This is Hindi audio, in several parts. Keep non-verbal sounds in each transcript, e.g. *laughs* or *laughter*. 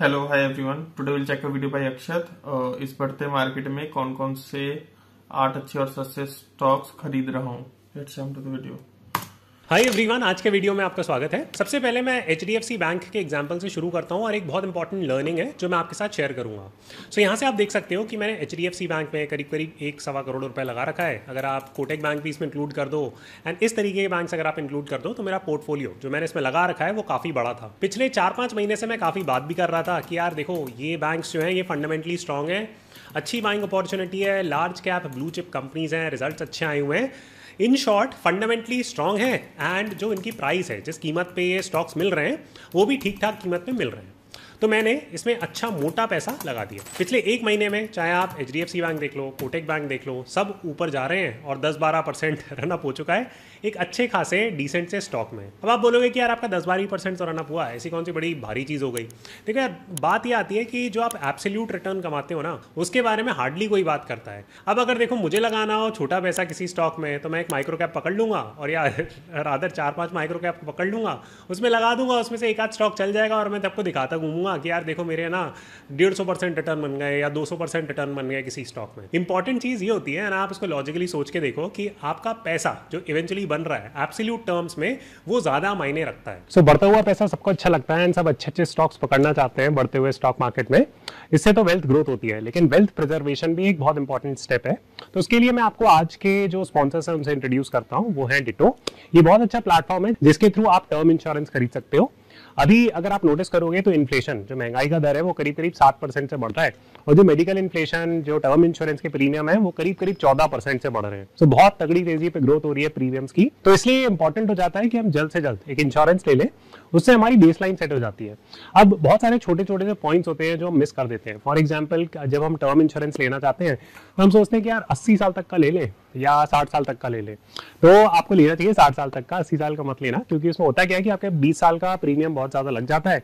hello hi everyone today will check a video by Akshat इस बढ़ते मार्केट में कौन कौन से आठ अच्छे और सस्ते स्टॉक्स खरीद रहा हूँ let's to the video hi everyone आज के वीडियो में आपका स्वागत है सबसे पहले मैं एच बैंक के एग्जाम्पल से शुरू करता हूँ और एक बहुत इंपॉर्टेंट लर्निंग है जो मैं आपके साथ शेयर करूँगा सो so, यहाँ से आप देख सकते हो कि मैंने एच बैंक में करीब करीब एक सवा करोड़ रुपए लगा रखा है अगर आप कोटेक बैंक भी इसमें इंक्लूड कर दो एंड इस तरीके के बैंक अगर आप इंक्लूड कर दो तो मेरा पोर्टफोलियो जो मैंने इसमें लगा रखा है वो काफ़ी बड़ा था पिछले चार पाँच महीने से मैं काफ़ी बात भी कर रहा था कि यार देखो ये बैंक जो है ये फंडामेंटली स्ट्रॉन्ग है अच्छी बाइंग अपॉर्चुनिटी है large cap blue chip companies हैं रिजल्ट अच्छे आए हुए हैं इन शॉर्ट फंडामेंटली स्ट्रांग है एंड जो इनकी प्राइस है जिस कीमत पे ये स्टॉक्स मिल रहे हैं वो भी ठीक ठाक कीमत पे मिल रहे हैं तो मैंने इसमें अच्छा मोटा पैसा लगा दिया पिछले एक महीने में चाहे आप एच बैंक देख लो कोटेक बैंक देख लो सब ऊपर जा रहे हैं और दस बारह परसेंट *laughs* रनअप हो चुका है एक अच्छे खासे डिसेंट से स्टॉक में अब आप बोलोगे कि यार आपका दस बारह परसेंट तो रनअप हुआ ऐसी कौन सी बड़ी भारी चीज़ हो गई देखो यार बात यह आती है कि जो आप एप्सल्यूट रिटर्न कमाते हो ना उसके बारे में हार्डली कोई बात करता है अब अगर देखो मुझे लगाना हो छोटा पैसा किसी स्टॉक में तो मैं एक माइक्रो कैप पकड़ लूंगा और या अदर *laughs* चार पाँच माइक्रो कैप पकड़ लूंगा उसमें लगा दूंगा उसमें से एक आध स्टॉक चल जाएगा और मैं को दिखाता घूमूंगा ना कि यार देखो मेरे ना डेढ़ सौ परसेंट रिटर्न बन गए या दो सौ परसेंट रिटर्न बन गए किसी स्टॉक में इंपॉर्टेंट चीज़ ये होती है ना आप इसको लॉजिकली सोच के देखो कि आपका पैसा जो इवेंचुअली बन रहा है एब्सोल्यूट टर्म्स में वो ज़्यादा मायने रखता है सो so, बढ़ता हुआ पैसा सबको अच्छा लगता है एंड सब अच्छे अच्छे स्टॉक्स पकड़ना चाहते हैं बढ़ते हुए स्टॉक मार्केट में इससे तो वेल्थ ग्रोथ होती है लेकिन वेल्थ प्रिजर्वेशन भी एक बहुत इंपॉर्टेंट स्टेप है तो उसके लिए मैं आपको आज के जो स्पॉन्सर्स है उनसे इंट्रोड्यूस करता हूँ वो है डिटो ये बहुत अच्छा प्लेटफॉर्म है जिसके थ्रू आप टर्म इंश्योरेंस खरीद सकते हो अभी अगर आप नोटिस करोगे तो इन्फ्लेशन जो महंगाई का दर है वो करीब करीब सात परसेंट से बढ़ रहा है और जो मेडिकल इन्फ्लेशन जो टर्म इंश्योरेंस के प्रीमियम है वो करीब करीब चौदह परसेंट से बढ़ रहे हैं तो बहुत तगड़ी तेजी पे ग्रोथ हो रही है प्रीमियम्स की तो इसलिए इंपॉर्टेंट हो जाता है कि हम जल्द से जल्द एक इंश्योरेंस ले लें उससे हमारी बेस लाइन सेट हो जाती है अब बहुत सारे छोटे छोटे से पॉइंट्स होते हैं जो हम मिस कर देते हैं फॉर एग्जाम्पल जब हम टर्म इंश्योरेंस लेना चाहते हैं तो हम सोचते हैं कि यार अस्सी साल तक का ले लें या साठ साल तक का ले ले तो आपको लेना चाहिए साठ साल तक का अस्सी साल का मत लेना क्योंकि इसमें होता क्या है कि आपके बीस साल का प्रीमियम बहुत ज़्यादा लग जाता है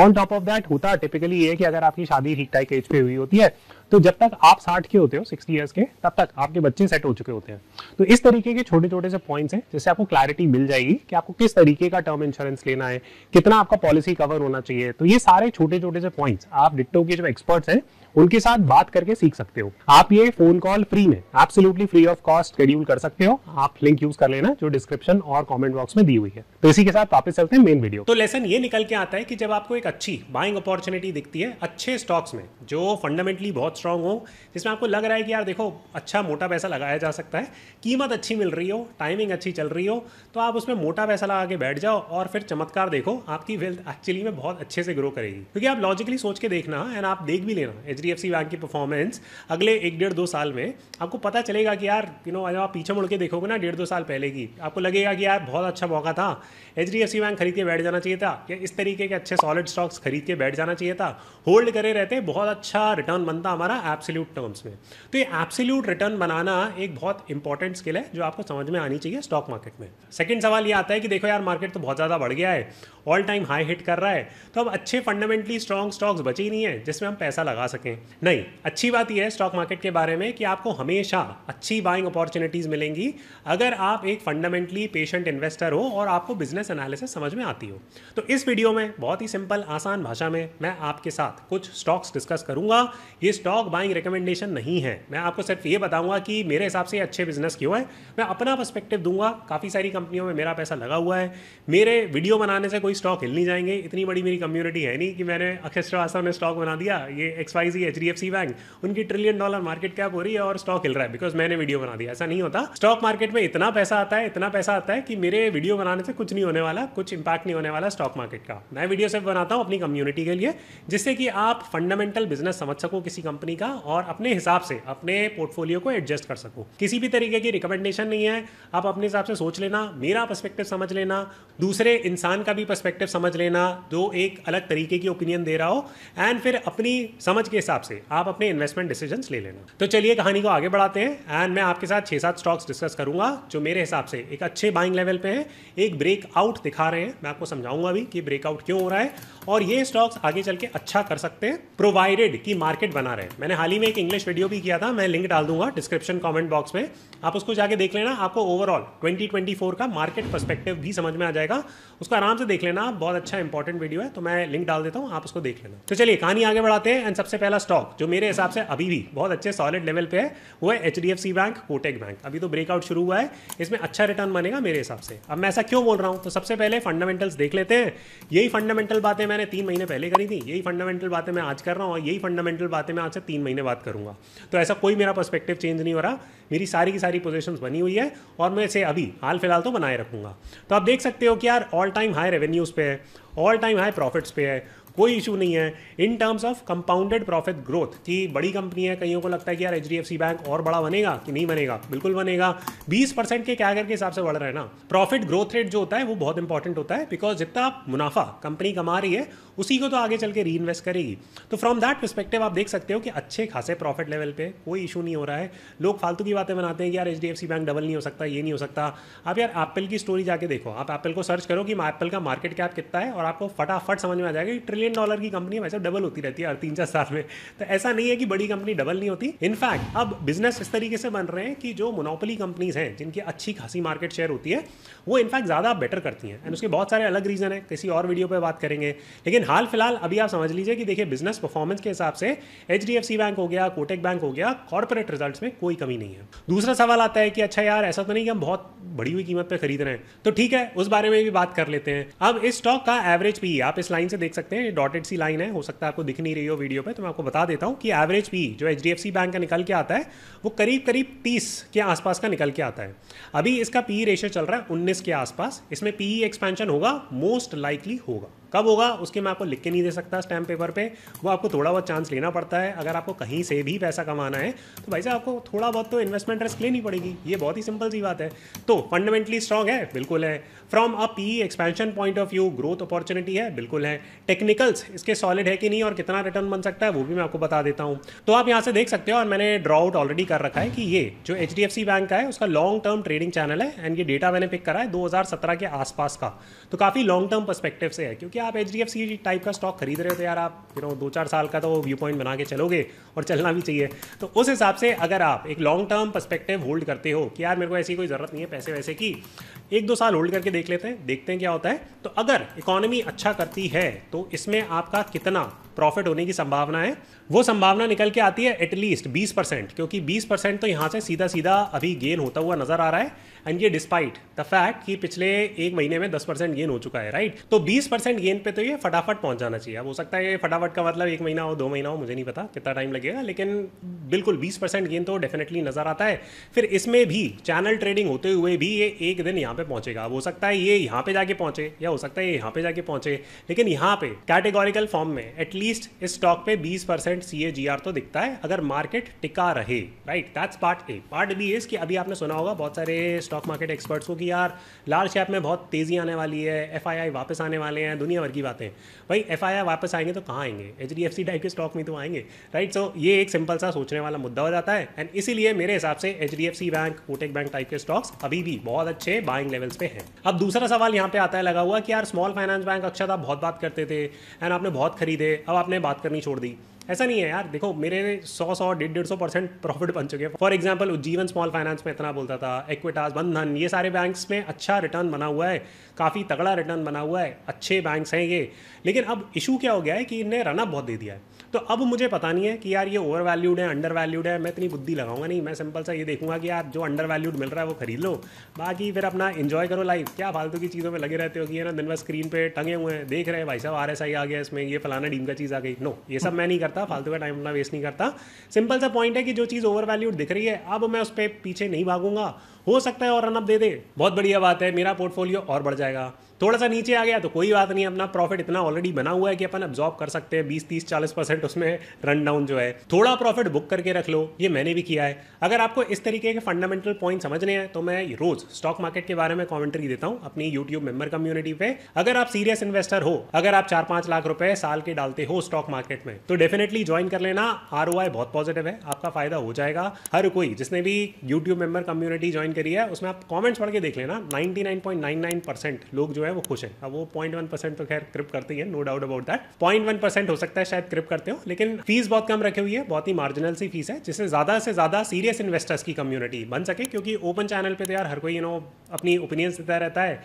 ऑन टॉप ऑफ दैट होता टिपिकली ये कि अगर आपकी शादी ठीक ठाक एज पे हुई होती है तो जब तक आप साठ के होते हो सिक्सटी ईयर्स के तब तक आपके बच्चे सेट हो चुके होते हैं तो इस तरीके के छोटे छोटे से पॉइंट्स हैं जिससे आपको क्लैरिटी मिल जाएगी कि आपको किस तरीके का टर्म इंश्योरेंस लेना है कितना आपका पॉलिसी कवर होना चाहिए तो ये सारे छोटे छोटे से पॉइंट्स आप डिट्टो के जो एक्सपर्ट्स हैं उनके साथ बात करके सीख सकते हो आप ये फोन कॉल फ्री में absolutely free of cost schedule कर सकते हो आप लिंक यूज कर लेना जो डिस्क्रिप्शन और कमेंट बॉक्स में दी हुई है तो इसी के साथ वापस चलते हैं मेन वीडियो तो लेसन ये निकल के आता है कि जब आपको एक अच्छी बाइंग अपॉर्चुनिटी दिखती है अच्छे स्टॉक्स में जो फंडामेंटली बहुत स्ट्रांग हो जिसमें आपको लग रहा है कि यार देखो अच्छा मोटा पैसा लगाया जा सकता है कीमत अच्छी मिल रही हो टाइमिंग अच्छी चल रही हो तो आप उसमें मोटा पैसा लगा के बैठ जाओ और फिर चमत्कार देखो आपकी वेल्थ एक्चुअली में बहुत अच्छे से ग्रो करेगी क्योंकि आप लॉजिकली सोच के देखना एंड आप देख भी लेना एच बैंक की परफॉर्मेंस अगले एक डेढ़ दो साल में आपको पता चलेगा कि यार यू नो आप पीछे मुड़ के देखोगे ना डेढ़ दो साल पहले की आपको लगेगा कि यार बहुत अच्छा मौका था एच बैंक खरीद के बैठ जाना चाहिए था या इस तरीके के अच्छे सॉलिड स्टॉक्स खरीद के बैठ जाना चाहिए था होल्ड करे रहते बहुत अच्छा रिटर्न बनता हमारा एप्सिल्यूट टर्म्स में तो ये एप्सिल्यूट रिटर्न बनाना एक बहुत इंपॉर्टेंट स्किल है जो आपको समझ में आनी चाहिए स्टॉक मार्केट में सेकेंड सवाल ये आता है कि देखो यार मार्केट तो बहुत ज़्यादा बढ़ गया है ऑल टाइम हाई हिट कर रहा है तो अब अच्छे फंडामेंटली स्ट्रॉन्ग स्टॉक्स बचे ही नहीं है जिसमें हम पैसा लगा सकें नहीं अच्छी बात यह है स्टॉक मार्केट के बारे में कि आपको हमेशा अच्छी बाइंग अपॉर्चुनिटीज़ मिलेंगी अगर आप एक फंडामेंटली पेशेंट इन्वेस्टर हो और आपको बिजनेस एनालिसिस समझ में आती हो तो इस वीडियो में बहुत ही सिंपल सिंपल आसान भाषा में मैं आपके साथ कुछ स्टॉक्स डिस्कस करूंगा ये स्टॉक बाइंग रिकमेंडेशन नहीं है मैं आपको सिर्फ ये बताऊंगा कि मेरे हिसाब से अच्छे बिजनेस क्यों है मैं अपना पर्सपेक्टिव दूंगा काफ़ी सारी कंपनियों में मेरा पैसा लगा हुआ है मेरे वीडियो बनाने से कोई स्टॉक हिल नहीं जाएंगे इतनी बड़ी मेरी कम्युनिटी है नहीं कि मैंने अक्षय श्रीवास्तव ने स्टॉक बना दिया ये X Y Z H D F C bank उनकी ट्रिलियन डॉलर मार्केट कैप हो रही है और स्टॉक हिल रहा है बिकॉज मैंने वीडियो बना दिया ऐसा नहीं होता स्टॉक मार्केट में इतना पैसा आता है इतना पैसा आता है कि मेरे वीडियो बनाने से कुछ नहीं होने वाला कुछ इंपैक्ट नहीं होने वाला स्टॉक मार्केट का मैं वीडियो सिर्फ बना बनाता हूँ अपनी कम्युनिटी के लिए जिससे कि आप फंडामेंटल बिजनेस समझ सको किसी कंपनी का और अपने हिसाब से अपने पोर्टफोलियो को एडजस्ट कर सको किसी भी तरीके की रिकमेंडेशन नहीं है आप अपने हिसाब से सोच लेना मेरा पर्सपेक्टिव समझ लेना दूसरे इंसान का भी पर्सपेक्टिव समझ लेना जो एक अलग तरीके की ओपिनियन दे रहा हो एंड फिर अपनी समझ के हिसाब से आप अपने इन्वेस्टमेंट डिसीजन ले लेना तो चलिए कहानी को आगे बढ़ाते हैं एंड मैं आपके साथ छः सात स्टॉक्स डिस्कस करूंगा जो मेरे हिसाब से एक अच्छे बाइंग लेवल पे हैं एक ब्रेकआउट दिखा रहे हैं मैं आपको समझाऊंगा अभी कि ब्रेकआउट क्यों हो रहा है और ये स्टॉक्स आगे चल के अच्छा कर सकते हैं प्रोवाइडेड कि मार्केट बना रहे मैंने हाल ही में एक इंग्लिश वीडियो भी किया था मैं लिंक डाल दूंगा डिस्क्रिप्शन कॉमेंट बॉक्स में आप उसको जाके देख लेना आपको ओवरऑल 2024 का मार्केट परस्पेक्टिव भी समझ में आ जाएगा उसको आराम से देख लेना बहुत अच्छा इंपॉर्टेंट वीडियो है तो मैं लिंक डाल देता हूँ आप उसको देख लेना तो चलिए कहानी आगे बढ़ाते हैं एंड सबसे पहला स्टॉक जो मेरे हिसाब से अभी भी बहुत अच्छे सॉलिड लेवल पे है वो है एच बैंक कोटेक बैंक अभी तो ब्रेकआउट शुरू हुआ है इसमें अच्छा रिटर्न बनेगा मेरे हिसाब से अब मैं ऐसा क्यों बोल रहा हूँ तो सबसे पहले फंडामेंटल्स देख लेते हैं यही फंडामेंटल बातें मैंने तीन महीने पहले करी थी यही फंडामेंटल बातें मैं आज कर रहा हूँ और यही फंडामेंटल बातें मैं आज से तीन महीने बात करूंगा तो ऐसा कोई मेरा पर्सपेक्टिव चेंज नहीं हो रहा मेरी सारी की सारी पोजिशन बनी हुई है और मैं इसे अभी हाल फिलहाल तो बनाए रखूंगा तो आप देख सकते हो कि यार ऑल टाइम हाई रेवेन्यूज़ पे है ऑल टाइम हाई प्रॉफिट्स पे है कोई इशू नहीं है in terms of compounded profit growth कि बड़ी कंपनी है कईयों को लगता है कि यार एच बैंक और बड़ा बनेगा कि नहीं बनेगा बिल्कुल बनेगा 20 परसेंट के कैगर के हिसाब से बढ़ रहा है ना प्रॉफिट ग्रोथ रेट जो होता है वो बहुत इंपॉर्टेंट होता है बिकॉज जितना मुनाफा कंपनी कमा रही है उसी को तो आगे चल के री इन्वेस्ट करेगी तो फ्रॉम दैट परस्पेक्टिव आप देख सकते हो कि अच्छे खासे प्रॉफिट लेवल पे कोई इशू नहीं हो रहा है लोग फालतू की बातें बनाते हैं कि यार एच बैंक डबल नहीं हो सकता ये नहीं हो सकता आप यार एप्पल की स्टोरी जाके देखो आप एप्पल को सर्च करो कि एप्पल का मार्केट कैप कितना है और आपको फटाफट समझ में आ जाएगा कि ट्रिलियन डॉलर की कंपनी है वैसे डबल होती रहती है हर तीन चार साल में तो ऐसा नहीं है कि बड़ी कंपनी डबल नहीं होती इनफैक्ट अब बिजनेस इस तरीके से बन रहे हैं कि जो मोनोपली कंपनीज हैं जिनकी अच्छी खासी मार्केट शेयर होती है वो इनफैक्ट ज़्यादा बेटर करती हैं एंड उसके बहुत सारे अलग रीज़न है किसी और वीडियो पर बात करेंगे लेकिन हाल फिलहाल अभी आप समझ लीजिए कि देखिए बिजनेस परफॉर्मेंस के हिसाब से एच बैंक हो गया कोटेक बैंक हो गया कॉर्पोरेट रिजल्ट में कोई कमी नहीं है दूसरा सवाल आता है कि अच्छा यार ऐसा तो नहीं कि हम बहुत बड़ी हुई कीमत पर खरीद रहे हैं तो ठीक है उस बारे में भी बात कर लेते हैं अब इस स्टॉक का एवरेज पी e, आप इस लाइन से देख सकते हैं डॉटेड सी लाइन है हो सकता है आपको दिख नहीं रही हो वीडियो पे तो मैं आपको बता देता हूँ कि एवरेज पी जो H D F C bank का निकल के आता है वो करीब करीब तीस के आसपास का निकल के आता है अभी इसका पी रेशियो चल रहा है उन्नीस के आसपास इसमें पी एक्सपेंशन e होगा मोस्ट लाइकली होगा कब होगा उसके मैं आपको लिख के नहीं दे सकता स्टैम्प पेपर पे वो आपको थोड़ा बहुत चांस लेना पड़ता है अगर आपको कहीं से भी पैसा कमाना है तो भाई साहब आपको थोड़ा बहुत तो इन्वेस्टमेंट रिस्क लेनी पड़ेगी ये बहुत ही सिंपल सी बात है तो फंडामेंटली स्ट्रांग है बिल्कुल है from a P expansion point of view growth opportunity है बिल्कुल है टेक्निकल्स इसके सॉलिड है कि नहीं और कितना रिटर्न बन सकता है वो भी मैं आपको बता देता हूँ तो आप यहाँ से देख सकते हो और मैंने ड्रॉ आउट ऑलरेडी कर रखा है कि ये जो एच बैंक का है उसका लॉन्ग टर्म ट्रेडिंग चैनल है एंड ये डेटा मैंने पिक करा है दो के आसपास का तो काफ़ी लॉन्ग टर्म परस्पेक्टिव से है क्योंकि आप H D F C type का स्टॉक खरीद रहे हो तो यार आप यू नो दो चार साल का तो व्यू पॉइंट बना के चलोगे और चलना भी चाहिए तो उस हिसाब से अगर आप एक लॉन्ग टर्म परस्पेक्टिव होल्ड करते हो कि यार मेरे को ऐसी कोई ज़रूरत नहीं है पैसे वैसे की एक दो साल होल्ड करके देख लेते हैं देखते हैं क्या होता है तो अगर इकोनॉमी अच्छा करती है तो इसमें आपका कितना प्रॉफिट होने की संभावना है वो संभावना निकल के आती है एटलीस्ट 20 परसेंट क्योंकि 20 परसेंट तो यहाँ से सीधा सीधा अभी गेन होता हुआ नजर आ रहा है एंड ये डिस्पाइट द फैक्ट कि पिछले एक महीने में 10 परसेंट गेन हो चुका है राइट तो 20 परसेंट गेन पे तो ये फटाफट पहुंच जाना चाहिए अब हो सकता है ये फटाफट का मतलब एक महीना हो दो महीना हो मुझे नहीं पता कितना टाइम लगेगा लेकिन बिल्कुल बीस परसेंट गेन तो डेफिनेटली नजर आता है फिर इसमें भी चैनल ट्रेडिंग होते हुए भी ये एक दिन यहाँ पे पहुंचेगा अब हो सकता है ये यहाँ पे जाके पहुंचे या हो सकता है ये यहाँ पे जाके पहुंचे लेकिन यहाँ पे कैटेगोरिकल फॉर्म में एटलीस्ट इस स्टॉक पे बीस परसेंट परसेंट सी तो दिखता है अगर मार्केट टिका रहे right that's part A part B is कि अभी आपने सुना होगा बहुत सारे स्टॉक मार्केट एक्सपर्ट्स को कि यार लाल शैप में बहुत तेज़ी आने वाली है एफ वापस आने वाले हैं दुनिया भर की बातें भाई एफ वापस आएंगे तो कहाँ आएंगे एच टाइप के स्टॉक में तो आएंगे राइट सो ये एक सिंपल सा सोचने वाला मुद्दा हो जाता है एंड इसीलिए मेरे हिसाब से H bank Kotak bank type के स्टॉक्स अभी भी बहुत अच्छे बाइंग लेवल्स पे हैं अब दूसरा सवाल यहाँ पे आता है लगा हुआ कि यार स्मॉल फाइनेंस बैंक अक्षत आप बहुत बात करते थे एंड आपने बहुत खरीदे अब आपने बात करनी छोड़ दी ऐसा नहीं है यार देखो मेरे सौ सौ डेढ़ डेढ़ सौ परसेंट प्रॉफिट बन चुके हैं for example Ujjivan small finance में इतना बोलता था एक्विटास बंधन ये सारे बैंक्स में अच्छा रिटर्न बना हुआ है काफ़ी तगड़ा रिटर्न बना हुआ है अच्छे बैंक्स हैं ये लेकिन अब इशू क्या हो गया है कि इनने रनअप बहुत दे दिया है तो अब मुझे पता नहीं है कि यार ये ओवर वैल्यूड है अंडर वैल्यूड है मैं इतनी बुद्धि लगाऊंगा नहीं मैं सिंपल सा ये देखूंगा कि यार जो अंडर वैल्यूड मिल रहा है वो खरीद लो बाकी फिर अपना इन्जॉय करो लाइफ क्या फालतू की चीज़ों में लगे रहते हो कि ना दिन भर स्क्रीन पर टंगे हुए हैं देख रहे हैं भाई साहब आर एस आई आ गया इसमें ये फलाना डीम का चीज़ आ गई नो ये सब मैं नहीं करता फालतू का टाइम अपना वेस्ट नहीं करता सिंपल सा पॉइंट है कि जो चीज़ ओवर वैल्यूड दिख रही है अब मैं उस पर पीछे नहीं भागूंगा हो सकता है और रनअप दे दे बहुत बढ़िया बात है मेरा पोर्टफोलियो और बढ़ जाएगा थोड़ा सा नीचे आ गया तो कोई बात नहीं अपना प्रॉफिट इतना ऑलरेडी बना हुआ है कि अपन अब्जॉर्ब कर सकते हैं बीस तीस चालीस परसेंट उसमें रन डाउन जो है थोड़ा प्रॉफिट बुक करके रख लो ये मैंने भी किया है अगर आपको इस तरीके के फंडामेंटल पॉइंट समझने हैं तो मैं रोज स्टॉक मार्केट के बारे में कॉमेंट्री देता हूँ अपनी यूट्यूब मेंबर कम्युनिटी पे अगर आप सीरियस इन्वेस्टर हो अगर आप चार पांच लाख रुपए साल के डालते हो स्टॉक मार्केट में तो डेफिनेटली ज्वाइन कर लेना आर बहुत पॉजिटिव है आपका फायदा हो जाएगा हर कोई जिसने भी यूट्यूब मेंबर कम्युनिटी ज्वाइन करी है उसमें आप कॉमेंट्स पढ़ के देख लेना नाइनटी लोग जो है है वो खुश है अब हाँ, वो पॉइंट वन परसेंट तो खैर क्रिप करती है no doubt about that point one percent हो सकता है शायद क्रिप करते हो लेकिन फीस बहुत कम रखी हुई है बहुत ही मार्जिनल सी फीस है जिससे ज़्यादा से ज़्यादा सीरियस इन्वेस्टर्स की कम्युनिटी बन सके क्योंकि ओपन चैनल पर तो यार हर कोई यू नो अपनी ओपिनियंस देता रहता है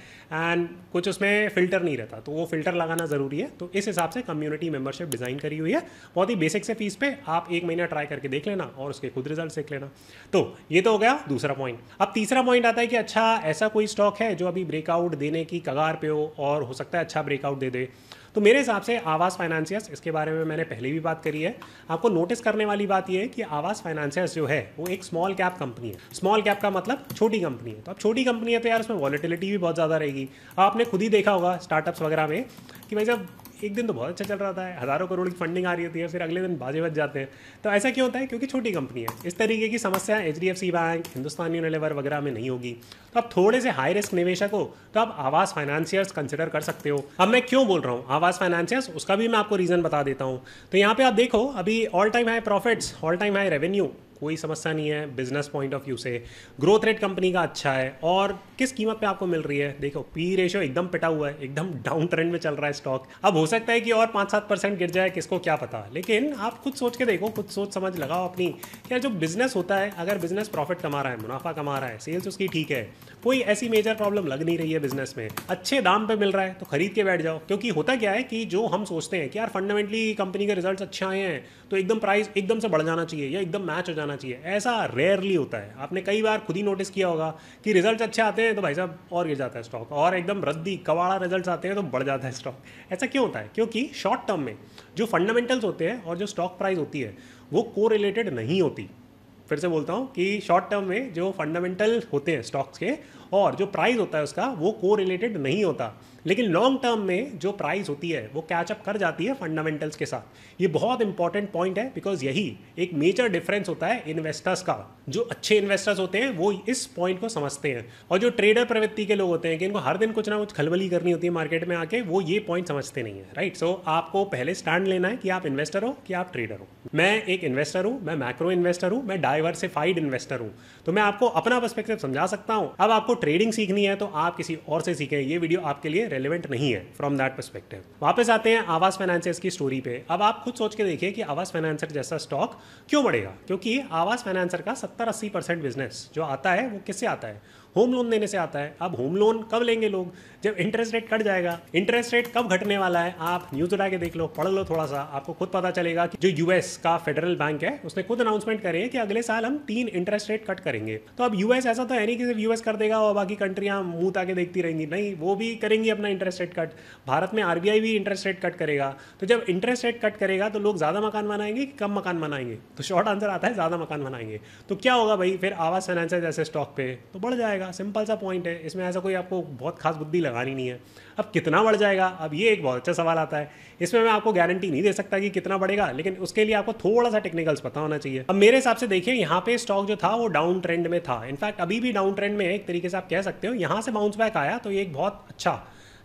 एंड कुछ उसमें फिल्टर नहीं रहता तो वो फिल्टर लगाना ज़रूरी है तो इस हिसाब से कम्युनिटी मेंबरशिप डिज़ाइन करी हुई है बहुत ही बेसिक से फीस पे आप एक महीना ट्राई करके देख लेना और उसके खुद रिजल्ट देख लेना तो ये तो हो गया दूसरा पॉइंट अब तीसरा पॉइंट आता है कि अच्छा ऐसा कोई स्टॉक है जो अभी ब्रेकआउट देने की कगार पार पे हो और हो सकता है अच्छा ब्रेकआउट दे दे तो मेरे हिसाब से आवास फाइनेंसियर्स इसके बारे में मैंने पहले भी बात करी है आपको नोटिस करने वाली बात यह है कि आवास फाइनेंसियर्स जो है वो एक स्मॉल कैप कंपनी है स्मॉल कैप का मतलब छोटी कंपनी है तो अब छोटी कंपनी है तो यार उसमें वॉलिटिलिटी भी बहुत ज़्यादा रहेगी आपने खुद ही देखा होगा स्टार्टअप्स वगैरह में कि भाई जब एक दिन तो बहुत अच्छा चल रहा था हज़ारों करोड़ की फंडिंग आ रही होती है फिर अगले दिन बाजे बच जाते हैं तो ऐसा क्यों होता है क्योंकि छोटी कंपनी है इस तरीके की समस्या एच बैंक हिंदुस्तान यूनिलेवर वगैरह में नहीं होगी तो आप थोड़े से हाई रिस्क निवेशक हो तो आप आवास फाइनेंशियर्स कंसिडर कर सकते हो अब मैं क्यों बोल रहा हूँ आवास फाइनेंशियर्स उसका भी मैं आपको रीज़न बता देता हूँ तो यहाँ पे आप देखो अभी all time high profits all time high revenue कोई समस्या नहीं है बिजनेस पॉइंट ऑफ व्यू से ग्रोथ रेट कंपनी का अच्छा है और किस कीमत पे आपको मिल रही है देखो पी रेशो एकदम पिटा हुआ है एकदम डाउन ट्रेंड में चल रहा है स्टॉक अब हो सकता है कि और पाँच सात परसेंट गिर जाए किसको क्या पता लेकिन आप खुद सोच के देखो खुद सोच समझ लगाओ अपनी यार जो बिजनेस होता है अगर बिजनेस प्रॉफिट कमा रहा है मुनाफा कमा रहा है सेल्स उसकी ठीक है कोई ऐसी मेजर प्रॉब्लम लग नहीं रही है बिजनेस में अच्छे दाम पर मिल रहा है तो खरीद के बैठ जाओ क्योंकि होता क्या है कि जो हम सोचते हैं कि यार फंडामेंटली कंपनी के रिजल्ट अच्छे आए हैं तो एकदम प्राइस एकदम से बढ़ जाना चाहिए या एकदम मैच हो जाना जाना चाहिए ऐसा रेयरली होता है आपने कई बार खुद ही नोटिस किया होगा कि रिजल्ट अच्छे आते हैं तो भाई साहब और गिर जाता है स्टॉक और एकदम रद्दी कवाड़ा रिजल्ट आते हैं तो बढ़ जाता है स्टॉक ऐसा क्यों होता है क्योंकि शॉर्ट टर्म में जो फंडामेंटल्स होते हैं और जो स्टॉक प्राइस होती है वो को नहीं होती फिर से बोलता हूँ कि शॉर्ट टर्म में जो फंडामेंटल होते हैं स्टॉक्स के और जो प्राइस होता है उसका वो को नहीं होता लेकिन लॉन्ग टर्म में जो प्राइस होती है वो कैचअप कर जाती है फंडामेंटल्स के साथ ये बहुत इंपॉर्टेंट पॉइंट है बिकॉज यही एक मेजर डिफरेंस होता है इन्वेस्टर्स का जो अच्छे इन्वेस्टर्स होते हैं वो इस पॉइंट को समझते हैं और जो ट्रेडर प्रवृत्ति के लोग होते हैं कि इनको हर दिन कुछ ना कुछ खलबली करनी होती है मार्केट में आके वो ये पॉइंट समझते नहीं है राइट सो आपको पहले स्टैंड लेना है कि आप इन्वेस्टर हो कि आप ट्रेडर हो मैं एक इन्वेस्टर हूँ मैं मैक्रो इन्वेस्टर हूँ मैं डाइवर्सिफाइड इन्वेस्टर हूँ तो मैं आपको अपना पर्सपेक्टिव समझा सकता हूँ अब आपको ट्रेडिंग सीखनी है तो आप किसी और से सीखें ये वीडियो आपके लिए रेलिवेंट नहीं है फ्रॉम दैट परस्पेक्टिव वापस आते हैं आवास फाइनेंसर्स की स्टोरी पे अब आप खुद सोच के देखिए कि आवास फाइनेंसर जैसा स्टॉक क्यों बढ़ेगा क्योंकि आवास फाइनेंसर का सत्तर अस्सी परसेंट बिजनेस जो आता है वो किससे आता है होम लोन देने से आता है अब होम लोन कब लेंगे लोग जब इंटरेस्ट रेट कट जाएगा इंटरेस्ट रेट कब घटने वाला है आप न्यूज उठा के देख लो पढ़ लो थोड़ा सा आपको खुद पता चलेगा कि जो यूएस का फेडरल बैंक है उसने खुद अनाउंसमेंट करे कि अगले साल हम तीन इंटरेस्ट रेट कट करेंगे तो अब यूएस ऐसा तो है नहीं कि सिर्फ यूएस कर देगा और बाकी कंट्रियां मुंह ताके देखती रहेंगी नहीं वो भी करेंगी अपना इंटरेस्ट रेट कट भारत में आरबीआई भी इंटरेस्ट रेट कट करेगा तो जब इंटरेस्ट रेट कट करेगा तो लोग ज़्यादा मकान बनाएंगे कि कम मकान बनाएंगे तो शॉर्ट आंसर आता है ज़्यादा मकान बनाएंगे तो क्या होगा भाई फिर आवास फाइनेंस जैसे स्टॉक पे तो बढ़ जाएगा जाएगा सिंपल सा पॉइंट है इसमें ऐसा कोई आपको बहुत खास बुद्धि लगानी नहीं है अब कितना बढ़ जाएगा अब ये एक बहुत अच्छा सवाल आता है इसमें मैं आपको गारंटी नहीं दे सकता कि कितना बढ़ेगा लेकिन उसके लिए आपको थोड़ा सा टेक्निकल्स पता होना चाहिए अब मेरे हिसाब से देखिए यहाँ पे स्टॉक जो था वो डाउन ट्रेंड में था इनफैक्ट अभी भी डाउन ट्रेंड में एक तरीके से आप कह सकते हो यहाँ से बाउंस बैक आया तो ये एक बहुत अच्छा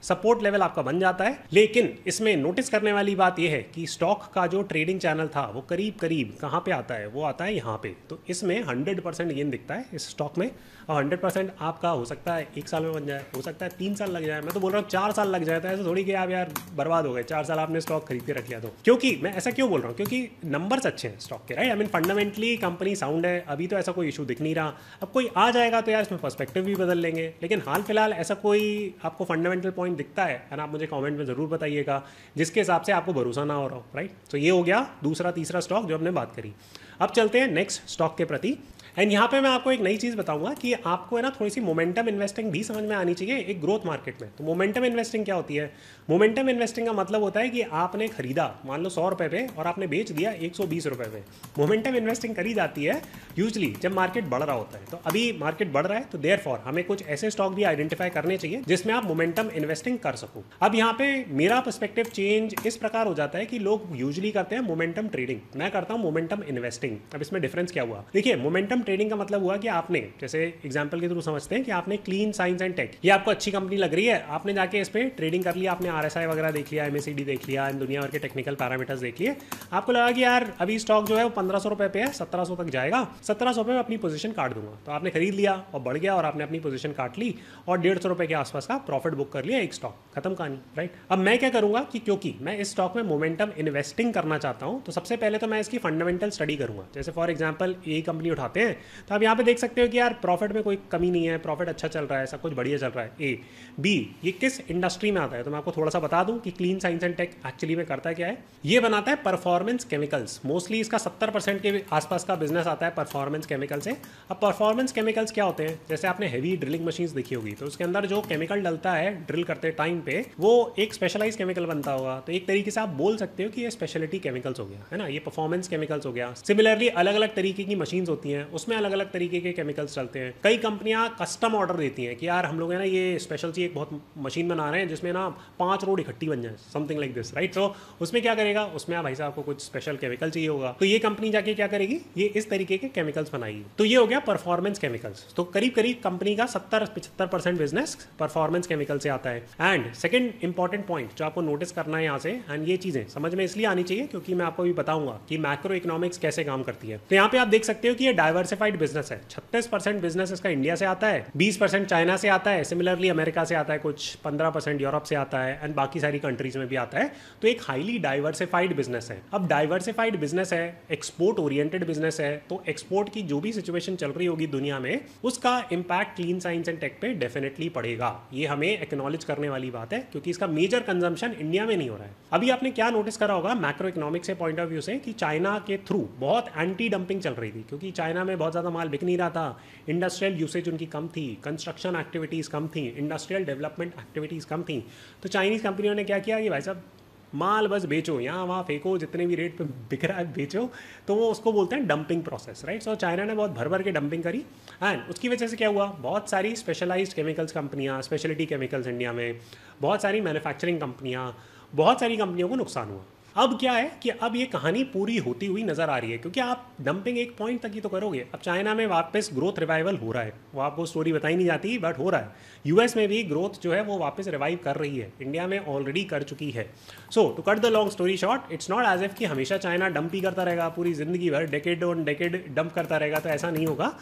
सपोर्ट लेवल आपका बन जाता है लेकिन इसमें नोटिस करने वाली बात यह है कि स्टॉक का जो ट्रेडिंग चैनल था वो करीब करीब कहाँ पे आता है वो आता है यहाँ पे तो इसमें 100 परसेंट गेन दिखता है इस स्टॉक में और हंड्रेड परसेंट आपका हो सकता है एक साल में बन जाए हो सकता है तीन साल लग जाए मैं तो बोल रहा हूँ चार साल लग जाए तो ऐसा थोड़ी कि आप यार बर्बाद हो गए चार साल आपने स्टॉक खरीद के रख लिया तो क्योंकि मैं ऐसा क्यों बोल रहा हूँ क्योंकि नंबर्स अच्छे हैं स्टॉक के right I mean fundamentally company sound है अभी तो ऐसा कोई इशू दिख नहीं रहा अब कोई आ जाएगा तो यार इसमें परस्पेक्टिव भी बदल लेंगे लेकिन हाल फिलहाल ऐसा कोई आपको फंडामेंटल पॉइंट दिखता है एंड आप मुझे कॉमेंट में ज़रूर बताइएगा जिसके हिसाब से आपको भरोसा ना हो रहा हो राइट तो ये हो गया दूसरा तीसरा स्टॉक जो हमने बात करी अब चलते हैं नेक्स्ट स्टॉक के प्रति एंड यहाँ पे मैं आपको एक नई चीज़ बताऊंगा कि आपको है ना थोड़ी सी मोमेंटम इन्वेस्टिंग भी समझ में आनी चाहिए एक ग्रोथ मार्केट में तो मोमेंटम इन्वेस्टिंग क्या होती है मोमेंटम इन्वेस्टिंग का मतलब होता है कि आपने खरीदा मान लो सौ रुपये पे और आपने बेच दिया एक सौ बीस रुपये पे मोमेंटम इन्वेस्टिंग करी जाती है यूजली जब मार्केट बढ़ रहा होता है तो अभी मार्केट बढ़ रहा है तो देयर हमें कुछ ऐसे स्टॉक भी आइडेंटिफाई करने चाहिए जिसमें आप मोमेंटम इन्वेस्टिंग कर सको अब यहाँ पे मेरा परस्पेक्टिव चेंज इस प्रकार हो जाता है कि लोग यूजली करते हैं मोमेंटम ट्रेडिंग मैं करता हूँ मोमेंटम इन्वेस्टिंग अब इसमें डिफरेंस क्या हुआ देखिए मोमेंटम ट्रेडिंग का मतलब हुआ कि आपने जैसे एग्जाम्पल के थ्रू समझते हैं कि आपने क्लीन साइंस एंड टेक ये आपको अच्छी कंपनी लग रही है आपने जाके इस पर ट्रेडिंग कर लिया आपने आर वगैरह देख लिया एमएसईडी देख लिया दुनिया भर के टेक्निकल पैरामीटर्स देख लिए आपको लगा कि यार अभी स्टॉक जो है वो पंद्रह सौ पे है सत्रह सौ तक जाएगा सत्रह सौ अपनी पोजिशन काट दूंगा तो आपने खरीद लिया और बढ़ गया और आपने अपनी पोजिशन काट ली और डेढ़ सौ के आसपास का प्रॉफिट बुक कर लिया एक स्टॉक खत्म कहानी राइट अब मैं क्या करूँगा कि क्योंकि मैं इस स्टॉक में मोमेंटम इन्वेस्टिंग करना चाहता हूं तो सबसे पहले तो मैं इसकी फंडामेंटल स्टडी करूंगा जैसे फॉर एग्जाम्पल यही कंपनी उठाते हैं हैं तो आप यहाँ पे देख सकते हो कि यार प्रॉफिट में कोई कमी नहीं है प्रॉफिट अच्छा चल रहा है सब कुछ बढ़िया चल रहा है ए बी ये किस इंडस्ट्री में आता है तो मैं आपको थोड़ा सा बता दूँ कि Clean Science and Tech actually में करता क्या है ये बनाता है परफॉर्मेंस केमिकल्स मोस्टली इसका सत्तर के आसपास का बिजनेस आता है परफॉर्मेंस केमिकल से अब परफॉर्मेंस केमिकल्स क्या होते हैं जैसे आपने हैवी ड्रिलिंग मशीन देखी होगी तो उसके अंदर जो केमिकल डलता है ड्रिल करते टाइम पे वो एक स्पेशलाइज केमिकल बनता होगा तो एक तरीके से आप बोल सकते हो कि ये स्पेशलिटी केमिकल्स हो गया है ना ये परफॉर्मेंस केमिकल्स हो गया सिमिलरली अलग अलग तरीके की मशीन होती हैं उस उसमें अलग अलग तरीके के केमिकल्स चलते हैं कई कंपनियां कस्टम ऑर्डर देती हैं कि यार हम लोग है ना ये स्पेशल सी एक बहुत मशीन बना रहे हैं जिसमें ना पांच रोड इकट्ठी बन जाए something like this right so उसमें क्या करेगा उसमें भाई साहब को कुछ स्पेशल केमिकल चाहिए होगा तो ये कंपनी जाके क्या करेगी ये इस तरीके के केमिकल्स बनाएगी तो ये हो गया परफॉर्मेंस केमिकल्स तो करीब करीब कंपनी का सत्तर पिछहत्तर परसेंट बिजनेस परफॉर्मेंस केमिकल से आता है एंड सेकेंड इंपॉर्टेंट पॉइंट जो आपको नोटिस करना है यहाँ से एंड ये चीज़ें समझ में इसलिए आनी चाहिए क्योंकि मैं आपको भी बताऊंगा कि मैक्रो इकोनॉमिक्स कैसे काम करती है तो यहाँ पे आप देख सकते हो कि ये डायवर्स डाइवर्सिफाइड बिजनेस है छत्तीस परसेंट बिजनेस इसका इंडिया से आता है बीस परसेंट चाइना से आता है सिमिलरली अमेरिका से आता है कुछ पंद्रह परसेंट यूरोप से आता है एंड बाकी सारी कंट्रीज में भी आता है तो एक हाईली डाइवर्सिफाइड बिजनेस है अब डाइवर्सिफाइड बिजनेस है एक्सपोर्ट ओरिएंटेड बिजनेस है तो एक्सपोर्ट की जो भी सिचुएशन चल रही होगी दुनिया में उसका impact Clean Science and Tech पे डेफिनेटली पड़ेगा ये हमें एक्नोलेज करने वाली बात है क्योंकि इसका मेजर कंजम्पशन इंडिया में नहीं हो रहा है अभी आपने क्या नोटिस करा होगा मैक्रो इकोनॉमिक से पॉइंट ऑफ व्यू से कि चाइना के थ्रू बहुत एंटी डंपिंग चल रही थी क्योंकि चाइना में बहुत ज़्यादा माल बिक नहीं रहा था इंडस्ट्रियल यूसेज उनकी कम थी कंस्ट्रक्शन एक्टिविटीज़ कम थी इंडस्ट्रियल डेवलपमेंट एक्टिविटीज़ कम थी तो चाइनीज़ कंपनियों ने क्या किया कि भाई साहब माल बस बेचो यहाँ वहाँ फेंको जितने भी रेट पे बिक रहा है बेचो तो वो उसको बोलते हैं dumping process right so China ने बहुत भर भर के डंपिंग करी एंड उसकी वजह से क्या हुआ बहुत सारी स्पेशलाइज्ड केमिकल्स कंपनियाँ स्पेशलिटी केमिकल्स इंडिया में बहुत सारी मैन्युफैक्चरिंग कंपनियाँ बहुत सारी कंपनियों को नुकसान हुआ अब क्या है कि अब ये कहानी पूरी होती हुई नज़र आ रही है क्योंकि आप डंपिंग एक पॉइंट तक ही तो करोगे अब चाइना में वापस ग्रोथ रिवाइवल हो रहा है वो आपको स्टोरी बताई नहीं जाती बट हो रहा है यूएस में भी ग्रोथ जो है वो वापस रिवाइव कर रही है इंडिया में ऑलरेडी कर चुकी है so to cut the long story short it's not as if कि हमेशा चाइना डंप ही करता रहेगा पूरी ज़िंदगी भर डेकेड ऑन डेकेड डंप करता रहेगा तो ऐसा नहीं होगा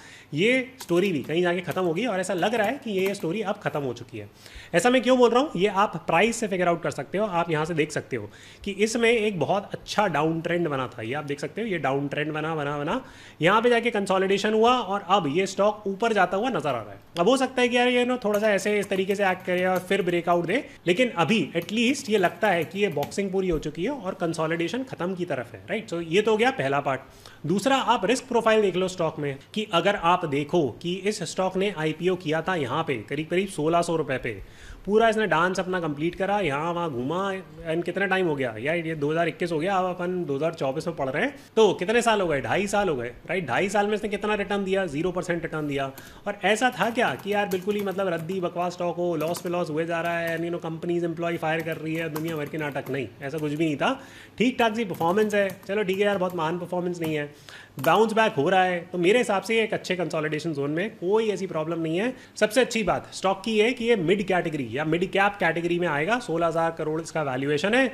ये स्टोरी भी कहीं जाके ख़त्म होगी और ऐसा लग रहा है कि ये स्टोरी अब ख़त्म हो चुकी है ऐसा मैं क्यों बोल रहा हूँ ये आप प्राइस से फिगर आउट कर सकते हो आप यहाँ से देख सकते हो कि इसमें एक बहुत अच्छा डाउन ट्रेंड बना था ये आप देख सकते हो ये डाउन ट्रेंड बना बना बना यहाँ पे जाके कंसोलिडेशन हुआ और अब ये स्टॉक ऊपर जाता हुआ नजर आ रहा है अब हो सकता है कि यार ये ना थोड़ा सा ऐसे इस तरीके से एक्ट करे और फिर ब्रेकआउट दे लेकिन अभी एटलीस्ट ये लगता है कि ये बॉक्सिंग पूरी हो चुकी है और कंसोलिडेशन खत्म की तरफ है राइट सो ये तो हो गया पहला पार्ट दूसरा आप रिस्क प्रोफाइल देख लो स्टॉक में कि अगर आप देखो कि इस स्टॉक ने आईपीओ किया था यहाँ पे करीब करीब सोलह सौ रुपए पे पूरा इसने डांस अपना कंप्लीट करा यहाँ वहाँ घूमा एंड कितना टाइम हो गया यार ये दो 2021 हो गया अब अपन 2024 में पढ़ रहे हैं तो कितने साल हो गए ढाई साल हो गए राइट ढाई साल में इसने कितना रिटर्न दिया जीरो परसेंट रिटर्न दिया और ऐसा था क्या कि यार बिल्कुल ही मतलब रद्दी बकवास स्टॉक हो लॉस पे लॉस हुए जा रहा है you know companies employ fire कर रही है दुनिया भर के नाटक नहीं ऐसा कुछ भी नहीं था ठीक ठाक जी परफॉर्मेंस है चलो ठीक है यार बहुत महान परफॉर्मेंस नहीं है बाउंस बैक हो रहा है तो मेरे हिसाब से एक अच्छे कंसोलिडेशन जोन में कोई ऐसी प्रॉब्लम नहीं है सबसे अच्छी बात स्टॉक की है कि ये मिड कैटेगरी या मिड कैप कैटेगरी में आएगा सोलह करोड़ इसका वैल्यूएशन है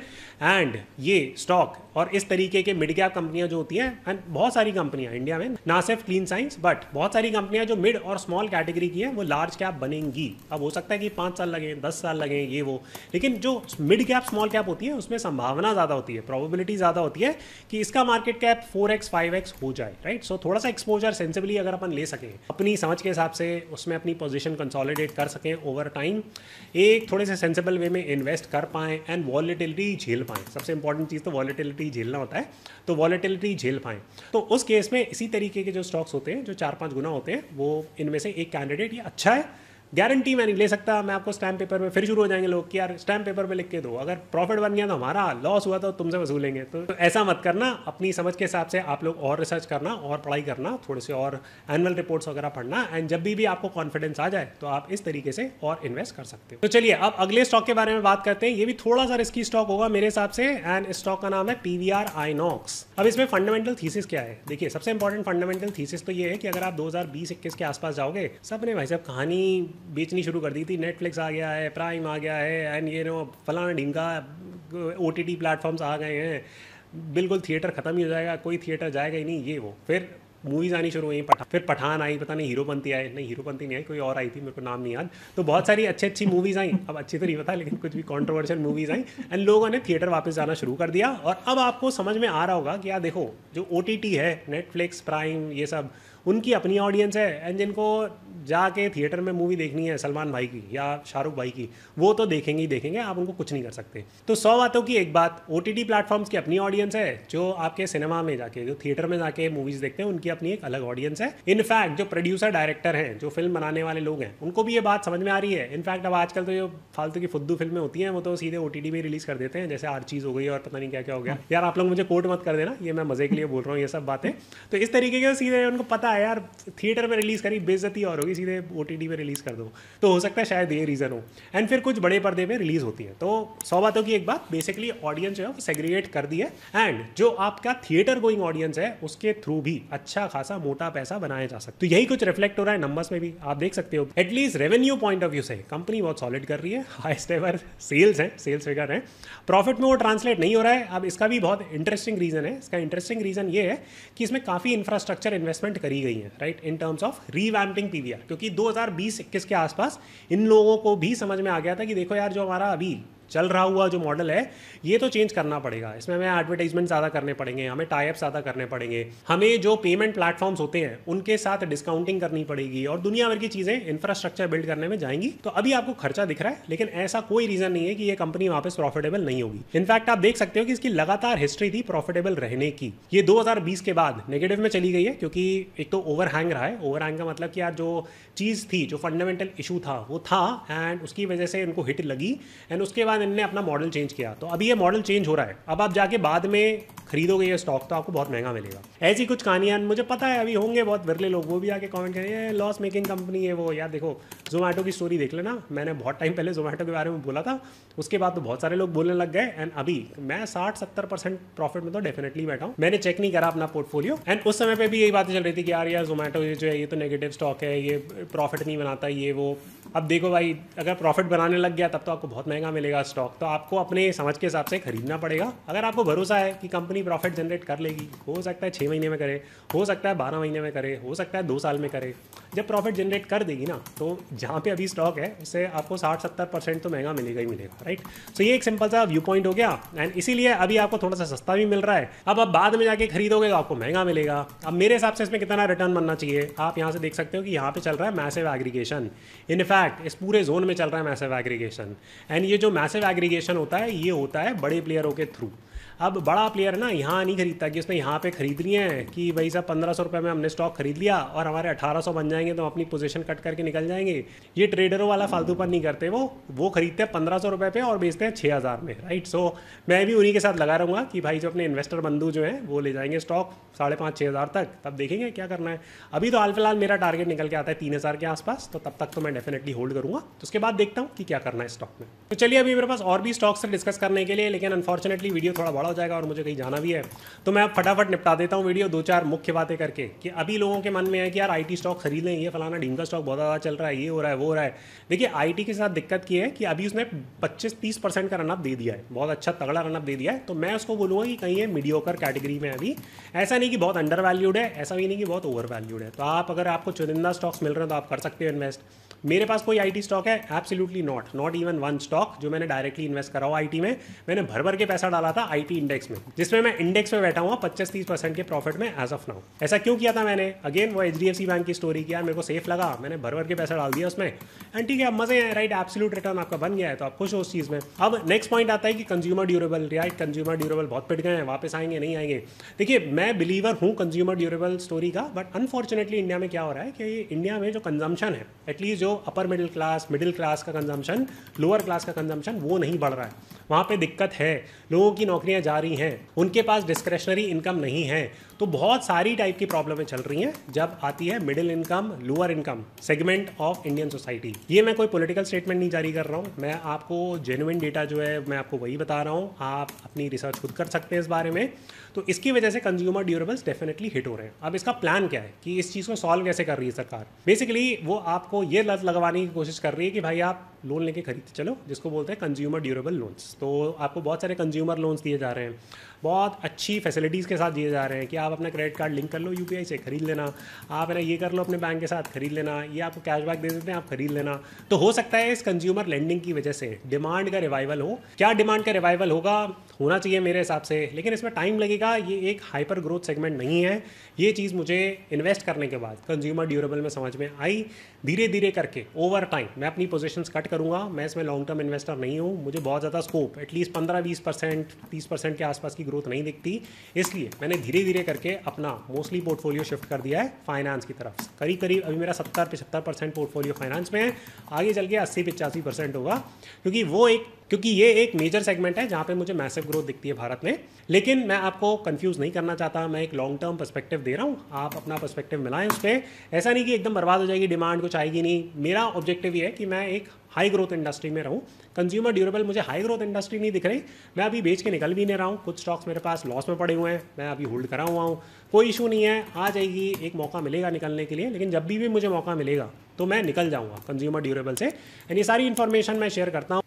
एंड ये स्टॉक और इस तरीके के मिड कैप कंपनियां जो होती हैं एंड बहुत सारी कंपनियां इंडिया में ना सिर्फ क्लीन साइंस बट बहुत सारी कंपनियां जो मिड और स्मॉल कैटेगरी की हैं वो लार्ज कैप बनेंगी अब हो सकता है कि पाँच साल लगे दस साल लगे ये वो लेकिन जो मिड कैप स्मॉल कैप होती है उसमें संभावना ज़्यादा होती है प्रॉबिलिटी ज़्यादा होती है कि इसका market cap four x five x हो हो जाए राइट सो थोड़ा सा एक्सपोजर सेंसिबली अगर अपन ले सकें अपनी समझ के हिसाब से उसमें अपनी पोजिशन कंसॉलिडेट कर सकें ओवर टाइम एक थोड़े से सेंसिबल वे में इन्वेस्ट कर पाएँ एंड वॉलीटिलिटी झेल पाएँ सबसे इंपॉर्टेंट चीज़ तो वॉलीटिलिटी झेलना होता है तो वॉलीटिलिटी झेल पाएँ तो उस केस में इसी तरीके के जो स्टॉक्स होते हैं जो चार पाँच गुना होते हैं वो इनमें से एक कैंडिडेट ये अच्छा है गारंटी मैं नहीं ले सकता मैं आपको स्टैम्प पेपर में फिर शुरू हो जाएंगे लोग कि यार स्टैम्प पेपर में लिख के दो अगर प्रॉफिट बन गया तो हमारा लॉस हुआ तो तुमसे वसूलेंगे तो, तो ऐसा मत करना अपनी समझ के हिसाब से आप लोग और रिसर्च करना और पढ़ाई करना थोड़े से और एनुअल रिपोर्ट्स वगैरह पढ़ना एंड जब भी, भी आपको कॉन्फिडेंस आ जाए तो आप इस तरीके से और इन्वेस्ट कर सकते हो तो चलिए अब अगले स्टॉक के बारे में बात करते हैं ये भी थोड़ा सा रिस्की स्टॉक होगा मेरे हिसाब से एंड स्टॉक का नाम है पी वी अब इसमें फंडामेंटल थीसिस क्या है देखिए सबसे इंपॉर्टेंट फंडामेंटल थीसिस तो ये है कि अगर आप दो हजार के आसपास जाओगे सबने भाई साहब कहानी बेचनी शुरू कर दी थी नेटफ्लिक्स आ गया है प्राइम आ गया है एंड ये नो फलाना ढिंगा ओ टी टी प्लेटफॉर्म्स आ गए हैं बिल्कुल थिएटर ख़त्म ही हो जाएगा कोई थिएटर जाएगा ही नहीं ये वो फिर मूवीज़ आनी शुरू हुई पठा, फिर पठान आई पता नहीं हीरोपंती आए नहीं हीरोपंती नहीं आई कोई और आई थी मेरे को नाम नहीं याद तो बहुत सारी अच्छी अच्छी मूवीज़ आई अब अच्छी तो नहीं पता लेकिन कुछ भी कॉन्ट्रोवर्शियल मूवीज़ आई एंड लोगों ने थिएटर वापस जाना शुरू कर दिया और अब आपको समझ में आ रहा होगा कि यार देखो जो ओ है नेटफ्लिक्स प्राइम ये सब उनकी अपनी ऑडियंस है एंड जिनको जाके थिएटर में मूवी देखनी है सलमान भाई की या शाहरुख भाई की वो तो देखेंगे ही देखेंगे आप उनको कुछ नहीं कर सकते तो सौ बातों की एक बात ओ टी टी प्लेटफॉर्म्स की अपनी ऑडियंस है जो आपके सिनेमा में जाके जो थिएटर में जाके मूवीज देखते हैं उनकी अपनी एक अलग ऑडियंस है इनफैक्ट जो प्रोड्यूसर डायरेक्टर हैं जो फिल्म बनाने वाले लोग हैं उनको भी ये बात समझ में आ रही है इनफैक्ट अब आजकल तो जो फालतू की फुद्दू फिल्में होती हैं वो तो सीधे ओ में रिलीज कर देते हैं जैसे हर चीज़ हो गई और पता नहीं क्या क्या हो गया यार आप लोग मुझे कोर्ट मत कर देना ये मैं मजे के लिए बोल रहा हूँ ये सब बातें तो इस तरीके के सीधे उनको पता है यार थिएटर में रिलीज करी बेजती और होगी सीधे ओ टी टी पर रिलीज़ कर दो तो हो सकता है शायद ये रीज़न हो एंड फिर कुछ बड़े पर्दे में रिलीज़ होती है तो सौ बातों की एक बात बेसिकली ऑडियंस जो है वो सेग्रीगेट कर दी है एंड जो आपका थिएटर गोइंग ऑडियंस है उसके थ्रू भी अच्छा खासा मोटा पैसा बनाया जा सकता है तो यही कुछ रिफ्लेक्ट हो रहा है नंबर्स में भी आप देख सकते हो at least revenue point of view से कंपनी बहुत सॉलिड कर रही है हाइस्ट एवर सेल्स हैं सेल्स फिगर हैं प्रॉफिट में वो ट्रांसलेट नहीं हो रहा है अब इसका भी बहुत इंटरेस्टिंग रीज़न है इसका इंटरेस्टिंग रीज़न ये है कि इसमें काफ़ी इंफ्रास्ट्रक्चर इन्वेस्टमेंट करी गई है right in terms of revamping PVR क्योंकि 2020-21 के आसपास इन लोगों को भी समझ में आ गया था कि देखो यार जो हमारा अभी चल रहा हुआ जो मॉडल है ये तो चेंज करना पड़ेगा इसमें हमें एडवर्टाइजमेंट ज़्यादा करने पड़ेंगे हमें टाइप ज़्यादा करने पड़ेंगे हमें जो पेमेंट प्लेटफॉर्म्स होते हैं उनके साथ डिस्काउंटिंग करनी पड़ेगी और दुनिया भर की चीज़ें इंफ्रास्ट्रक्चर बिल्ड करने में जाएंगी तो अभी आपको खर्चा दिख रहा है लेकिन ऐसा कोई रीज़न नहीं है कि ये कंपनी वापस प्रॉफिटेबल नहीं होगी इनफैक्ट आप देख सकते हो कि इसकी लगातार हिस्ट्री थी प्रॉफिटेबल रहने की ये दो के बाद नेगेटिव में चली गई है क्योंकि एक तो ओवर हैंग रहा है ओवर हैंग का मतलब कि यार जो चीज़ थी जो फंडामेंटल इशू था वो था एंड उसकी वजह से इनको हिट लगी एंड उसके बाद बाद इनने अपना मॉडल चेंज किया तो अभी ये मॉडल चेंज हो रहा है अब आप जाके बाद में खरीदोगे ये स्टॉक तो आपको बहुत महंगा मिलेगा ऐसी कुछ कहानियां मुझे पता है अभी होंगे बहुत विरले लोग वो भी आके कमेंट करेंगे लॉस मेकिंग कंपनी है वो यार देखो जोमेटो की स्टोरी देख लेना मैंने बहुत टाइम पहले जोमेटो के बारे में बोला था उसके बाद तो बहुत सारे लोग बोलने लग गए एंड अभी मैं साठ सत्तर परसेंट प्रॉफिट में तो डेफिनेटली बैठा हूँ मैंने चेक नहीं करा अपना पोर्टफोलियो एंड उस समय पर भी यही बातें चल रही थी कि यार यार जोमेटो जो है ये तो नेगेटिव स्टॉक है ये प्रॉफिट नहीं बनाता ये वो अब देखो भाई अगर प्रॉफिट बनाने लग गया तब तो आपको बहुत महंगा मिलेगा स्टॉक तो आपको अपने समझ के हिसाब से खरीदना पड़ेगा अगर आपको भरोसा है कि कंपनी प्रॉफिट जनरेट कर लेगी हो सकता है छः महीने में करे हो सकता है बारह महीने में करे हो सकता है दो साल में करे जब प्रॉफिट जनरेट कर देगी ना तो जहाँ पे अभी स्टॉक है उससे आपको साठ सत्तर परसेंट तो महंगा मिलेगा ही मिलेगा राइट सो ये एक सिंपल सा व्यू पॉइंट हो गया एंड इसीलिए अभी आपको थोड़ा सा सस्ता भी मिल रहा है अब आप बाद में जाके खरीदोगे तो आपको महंगा मिलेगा अब मेरे हिसाब से इसमें कितना रिटर्न बनना चाहिए आप यहाँ से देख सकते हो कि यहाँ पे चल रहा है मैसेव एग्रीगेशन इनफैक्ट इस पूरे जोन में चल रहा है मैसेव एग्रीगेशन एंड ये जो मैसेव पैसिव एग्रीगेशन होता है ये होता है बड़े प्लेयरों के थ्रू अब बड़ा प्लेयर ना यहाँ नहीं खरीदता कि उसने यहाँ पे खरीद लिए हैं कि भाई साहब पंद्रह सौ रुपये में हमने स्टॉक खरीद लिया और हमारे अठारह सौ बन जाएंगे तो हम अपनी पोजीशन कट करके निकल जाएंगे ये ट्रेडरों वाला फालतूपन नहीं करते वो वो खरीदते हैं पंद्रह सौ रुपये पे और बेचते हैं छः हज़ार में राइट सो मैं भी उन्हीं के साथ लगा रहूँगा कि भाई जो अपने इन्वेस्टर बंधु जो है वो ले जाएंगे स्टॉक साढ़े पाँच छः हज़ार तक तब देखेंगे क्या करना है अभी तो हाल फिलहाल मेरा टारगेट निकल के आता है तीन हज़ार के आसपास तो तब तक तो मैं डेफिनेटली होल्ड करूँगा तो उसके बाद देखता हूँ कि क्या करना है स्टॉक में तो चलिए अभी मेरे पास और भी स्टॉक्स डिस्कस करने के लिए लेकिन अनफॉर्चुनेटली वीडियो थोड़ा थोड़ा बड़ा हो जाएगा और मुझे कहीं जाना भी है तो मैं अब फटाफट निपटा देता हूँ वीडियो दो चार मुख्य बातें करके कि अभी लोगों के मन में है कि यार आई स्टॉक खरीद लें ये फलाना डीम का स्टॉक बहुत ज़्यादा चल रहा है ये हो रहा है वो हो रहा है देखिए आई के साथ दिक्कत की है कि अभी उसने पच्चीस तीस परसेंट का रनअप दे दिया है बहुत अच्छा तगड़ा रनअप दे दिया है तो मैं उसको बोलूँगा कि कहीं ये मीडियोकर कैटेगरी में अभी ऐसा नहीं कि बहुत अंडर वैल्यूड है ऐसा भी नहीं कि बहुत ओवर वैल्यूड है तो आप अगर आपको चुनिंदा स्टॉक्स मिल रहे हैं तो आप कर सकते हो इन्वेस्ट मेरे पास कोई आईटी स्टॉक है absolutely not not even one stock जो मैंने डायरेक्टली इन्वेस्ट करा हो आईटी में मैंने भर भर के पैसा डाला था आईटी इंडेक्स में जिसमें मैं इंडेक्स में बैठा हुआ पच्चीस तीस परसेंट के प्रॉफिट में एज ऑफ नाउ ऐसा क्यों किया था मैंने अगेन वो एच बैंक की स्टोरी किया मेरे को सेफ लगा मैंने भर भर के पैसा डाल दिया उसमें एंड ठीक है अब मजे हैं राइट एब्सोल्यूट रिटर्न आपका बन गया है तो आप खुश हो उस चीज़ में अब नेक्स्ट पॉइंट आता है कि consumer durable right consumer durable बहुत पिट गए हैं वापस आएंगे नहीं आएंगे देखिए मैं बिलीवर हूँ कंज्यूमर ड्यूरेबल स्टोरी का बट अनफॉर्चुनेटली इंडिया में क्या हो रहा है कि इंडिया में जो कंजम्पन है एटलीस्ट जो upper middle class middle class का कंजम्पशन लोअर क्लास का कंजम्पशन वो नहीं बढ़ रहा है वहाँ पे दिक्कत है लोगों की नौकरियाँ जा रही हैं उनके पास डिस्क्रेशनरी इनकम नहीं है तो बहुत सारी टाइप की प्रॉब्लमें चल रही हैं जब आती है middle income lower income segment of Indian society ये मैं कोई पोलिटिकल स्टेटमेंट नहीं जारी कर रहा हूँ मैं आपको जेनुइन डेटा जो है मैं आपको वही बता रहा हूँ आप अपनी रिसर्च खुद कर सकते हैं इस बारे में तो इसकी वजह से कंज्यूमर ड्यूरेबल्स डेफिनेटली हिट हो रहे हैं अब इसका प्लान क्या है कि इस चीज़ को सॉल्व कैसे कर रही है सरकार बेसिकली वो आपको ये लत लगवाने की कोशिश कर रही है कि भाई आप लोन लेके खरीद चलो जिसको बोलते हैं कंज्यूमर ड्यूरेबल लोन्स तो आपको बहुत सारे कंज्यूमर लोन्स दिए जा रहे हैं बहुत अच्छी फैसिलिटीज़ के साथ दिए जा रहे हैं कि आप अपना क्रेडिट कार्ड लिंक कर लो यू से खरीद लेना आप है ना ये कर लो अपने बैंक के साथ खरीद लेना ये आपको कैशबैक दे देते हैं आप खरीद लेना तो हो सकता है इस कंज्यूमर लैंडिंग की वजह से डिमांड का रिवाइवल हो क्या डिमांड का रिवाइवल होगा होना चाहिए मेरे हिसाब से लेकिन इसमें टाइम लगेगा ये एक हाइपर ग्रोथ सेगमेंट नहीं है ये चीज़ मुझे इन्वेस्ट करने के बाद कंज्यूमर ड्यूरेबल में समझ में आई धीरे धीरे करके ओवर टाइम मैं अपनी पोजिशन कट करूँगा मैं इसमें लॉन्ग टर्म इन्वेस्टर नहीं हूँ मुझे बहुत ज़्यादा स्कोप एटलीस्ट पंद्रह बीस परसेंट तीस परसेंट के आसपास की ग्रोथ नहीं दिखती इसलिए मैंने धीरे धीरे करके अपना मोस्टली पोर्टफोलियो शिफ्ट कर दिया है फाइनेंस की तरफ करीब करीब अभी मेरा सत्तर पचहत्तर परसेंट पोर्टफोलियो फाइनेंस में है आगे चल के अस्सी पचासी परसेंट होगा क्योंकि वो एक क्योंकि ये एक मेजर सेगमेंट है जहाँ पे मुझे मैसिव ग्रोथ दिखती है भारत में लेकिन मैं आपको कंफ्यूज नहीं करना चाहता मैं एक लॉन्ग टर्म पर्सपेक्टिव दे रहा हूँ आप अपना पर्सपेक्टिव मिलाएं उस पर ऐसा नहीं कि एकदम बर्बाद हो जाएगी डिमांड कुछ आएगी नहीं मेरा ऑब्जेक्टिव ये है कि मैं एक हाई ग्रोथ इंडस्ट्री में रहूँ कंज्यूमर ड्यूरेबल मुझे हाई ग्रोथ इंडस्ट्री नहीं दिख रही मैं अभी बेच के निकल भी नहीं रहा हूँ कुछ स्टॉक्स मेरे पास लॉस में पड़े हुए हैं मैं अभी होल्ड करा हुआ हूँ कोई इशू नहीं है आ जाएगी एक मौका मिलेगा निकलने के लिए लेकिन जब भी भी मुझे मौका मिलेगा तो मैं निकल जाऊँगा कंज्यूमर ड्यूरेबल से एंड ये सारी इन्फॉर्मेशन मैं शेयर करता हूँ